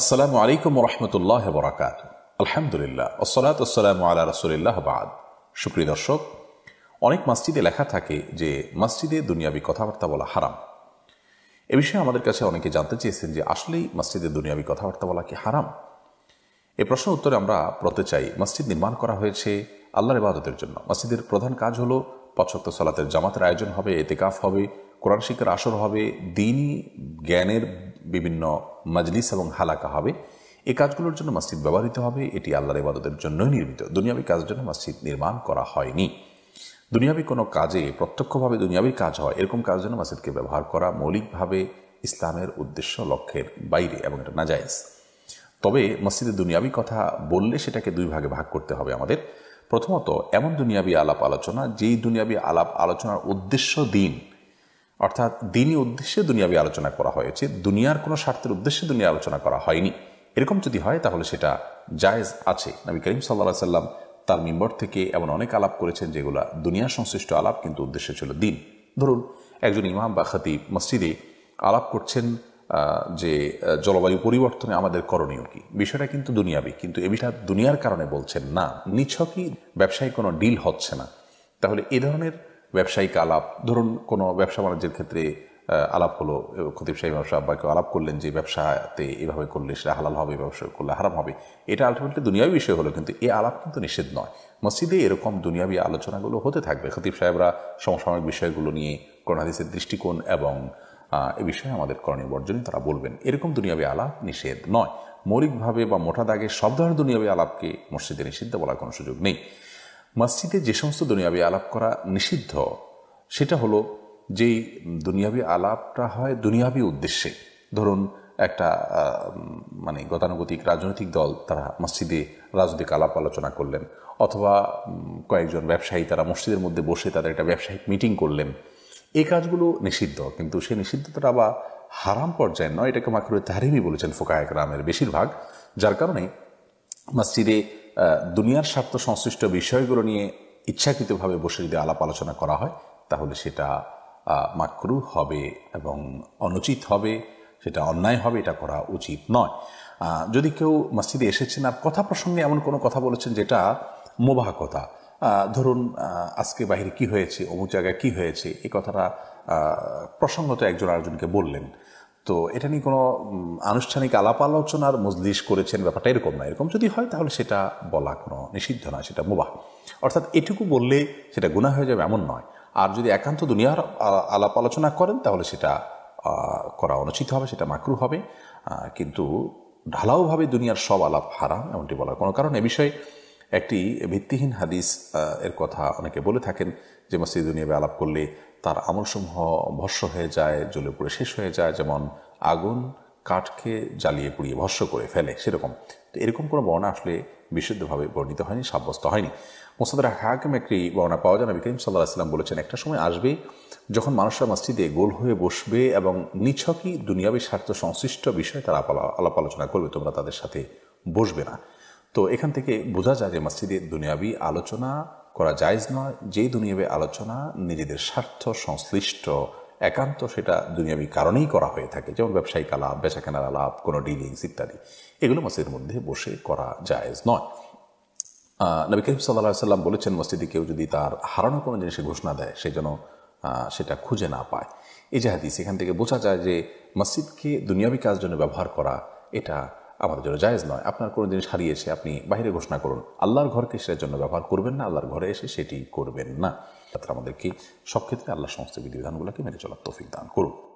আসসালামু আলাইকুম রহমতুল্লাহ বরাকাত আলহামদুলিল্লাহ আসসালাত আসসালাম আল্লাহ রসুলিল্লাহ বাদ সুপ্রিয় দর্শক অনেক মসজিদে লেখা থাকে যে মসজিদে দুনিয়াবি কথাবার্তা বলা হারাম এ বিষয়ে আমাদের কাছে অনেকে জানতে চেয়েছেন যে আসলেই মসজিদে দুনিয়াবি কথাবার্তা বলা কি হারাম এ প্রশ্ন উত্তরে আমরা বলতে চাই মসজিদ নির্মাণ করা হয়েছে আল্লাহর ইবাদতের জন্য মসজিদের প্রধান কাজ হলো পাঁচক্ত সালাতের জামাতের আয়োজন হবে এতেকাফ হবে কোরআন শিক্ষার আসর হবে দিনই জ্ঞানের বিভিন্ন মাজলিস এবং হালাকা হবে এই কাজগুলোর জন্য মসজিদ ব্যবহৃত হবে এটি আল্লাহর ইবাদতের জন্যই নির্মিত দুনিয়াবী কাজের জন্য মসজিদ নির্মাণ করা হয়নি দুনিয়াবী কোনো কাজে প্রত্যক্ষভাবে দুনিয়াবী কাজ হয় এরকম কাজ জন্য মসজিদকে ব্যবহার করা মৌলিকভাবে ইসলামের উদ্দেশ্য লক্ষ্যের বাইরে এবং এটা নাজায়জ তবে মসজিদের দুনিয়াবী কথা বললে সেটাকে দুই ভাগে ভাগ করতে হবে আমাদের প্রথমত এমন দুনিয়াবী আলাপ আলোচনা যেই দুনিয়াবী আলাপ আলোচনার উদ্দেশ্য দিন অর্থাৎ দিনই উদ্দেশ্যে দুনিয়াবি আলোচনা করা হয়েছে দুনিয়ার কোনো স্বার্থের উদ্দেশ্যে দুনিয়া আলোচনা করা হয়নি এরকম যদি হয় তাহলে সেটা জায়েজ আছে নবী করিম সাল্লা সাল্লাম তার মেম্বর থেকে এমন অনেক আলাপ করেছেন যেগুলা দুনিয়া সংশ্লিষ্ট আলাপ কিন্তু উদ্দেশ্য ছিল দিন ধরুন একজন ইমাম বা খাতি মসজিদে আলাপ করছেন যে জলবায়ু পরিবর্তনে আমাদের করণীয় কি বিষয়টা কিন্তু দুনিয়াবি কিন্তু এবিটা দুনিয়ার কারণে বলছেন না নিছকই ব্যবসায়ী কোনো ডিল হচ্ছে না তাহলে এ ধরনের ব্যবসায়িক আলাপ ধরুন কোনো ব্যবসা বাণিজ্যের ক্ষেত্রে আলাপ হলো খতিব সাহেব সাহেব বা কেউ আলাপ করলেন যে ব্যবসাতে এভাবে করলে সেটা হালাল হবে ব্যবসা করলে হারাম হবে এটা আলটিমেটলি দুনিয়াবী বিষয় হলো কিন্তু এই আলাপ কিন্তু নিষেধ নয় মসজিদে এরকম দুনিয়াবী আলোচনাগুলো হতে থাকবে খতিব সাহেবরা সমসাময়িক বিষয়গুলো নিয়ে করোনাদিসের দৃষ্টিকোণ এবং এ বিষয়ে আমাদের করণীয় বর্জনই তারা বলবেন এরকম দুনিয়াবী আলাপ নিষেধ নয় মৌলিকভাবে বা মোটা দাগে সব ধরনের দুনিয়াবী আলাপকে মসজিদে নিষিদ্ধ বলার কোনো সুযোগ নেই মসজিদে যে সমস্ত দুনিয়াবি আলাপ করা নিষিদ্ধ সেটা হলো যেই দুনিয়াবি আলাপটা হয় দুনিয়াবি উদ্দেশ্যে ধরুন একটা মানে গতানুগতিক রাজনৈতিক দল তারা মসজিদে রাজনৈতিক আলাপ আলোচনা করলেন অথবা কয়েকজন ব্যবসায়ী তারা মসজিদের মধ্যে বসে তাদের একটা ব্যবসায়িক মিটিং করলেন এই কাজগুলো নিষিদ্ধ কিন্তু সেই নিষিদ্ধতাটা আবার হারাম পর্যায়ে নয় এটাকে মাকরু তাহারিমি বলেছেন ফোকায়ক রামের বেশিরভাগ যার কারণে মসজিদে দুনিয়ার স্বার্থ সংশ্লিষ্ট বিষয়গুলো নিয়ে ইচ্ছাকৃতভাবে বসে যদি আলাপ আলোচনা করা হয় তাহলে সেটা মাকরু হবে এবং অনুচিত হবে সেটা অন্যায় হবে এটা করা উচিত নয় যদি কেউ মসজিদে এসেছেন আর কথা প্রসঙ্গে এমন কোনো কথা বলেছেন যেটা মোবাহ কথা ধরুন আজকে বাহিরে কি হয়েছে অমুক জায়গায় কী হয়েছে এ কথাটা প্রসঙ্গত একজন আরেকজনকে বললেন তো এটা নিয়ে কোনো আনুষ্ঠানিক আলাপ আলোচনার মজলিস করেছেন ব্যাপারটা এরকম না এরকম যদি হয় তাহলে সেটা বলা কোনো নিষিদ্ধ নয় সেটা মোবাহ অর্থাৎ এটুকু বললে সেটা গুণা হয়ে যাবে এমন নয় আর যদি একান্ত দুনিয়ার আলাপ আলোচনা করেন তাহলে সেটা করা অনুচিত হবে সেটা মাকরু হবে কিন্তু ঢালাওভাবে দুনিয়ার সব আলাপ হারাম এমনটি বলার কোনো কারণ এ বিষয়ে একটি ভিত্তিহীন হাদিস এর কথা অনেকে বলে থাকেন যে মসজিদ দুনিয়াবে আলাপ করলে তার আমলসমূহ ভস্য হয়ে যায় জ্বলে পুড়ে শেষ হয়ে যায় যেমন আগুন কাঠকে জ্বালিয়ে পুড়িয়ে ভস্য করে ফেলে সেরকম তো এরকম কোনো বর্ণা আসলে বিশুদ্ধভাবে বর্ণিত হয়নি সাব্যস্ত হয়নি মোসাদের হাকিম একটি বর্ণা পাওয়া যায় নবী সাল্লাহ আসলাম বলেছেন একটা সময় আসবে যখন মানুষরা মসজিদে গোল হয়ে বসবে এবং নিছকই দুনিয়াবি স্বার্থ সংশ্লিষ্ট বিষয়ে তারা আলাপ আলোচনা করবে তোমরা তাদের সাথে বসবে না তো এখান থেকে বোঝা যায় যে মসজিদে দুনিয়াবি আলোচনা করা জায়জ নয় যেই দুনিয়াবী আলোচনা নিজেদের স্বার্থ সংশ্লিষ্ট একান্ত সেটা দুনিয়াবী কারণেই করা হয়ে থাকে যেমন ব্যবসায়িক আলাপ বেচাকেনার আলাপ কোনো ডিলিংস ইত্যাদি এগুলো মসজিদের মধ্যে বসে করা যায়জ নয় নবী করিম সাল্লা সাল্লাম বলেছেন মসজিদে কেউ যদি তার হারানো কোনো জিনিসে ঘোষণা দেয় সে যেন সেটা খুঁজে না পায় এজাহাদিস এখান থেকে বোঝা যায় যে মসজিদকে দুনিয়াবী কাজ জন্য ব্যবহার করা এটা আমাদের জন্য জায়েজ নয় আপনার কোনো জিনিস হারিয়েছে আপনি বাহিরে ঘোষণা করুন আল্লাহর ঘরকে সেটার জন্য ব্যবহার করবেন না আল্লাহর ঘরে এসে সেটি করবেন না তাতে আমাদেরকে সব ক্ষেত্রে আল্লাহ সমস্ত বিধিবিধানগুলোকে মেনে চলার তৌফিক দান করুন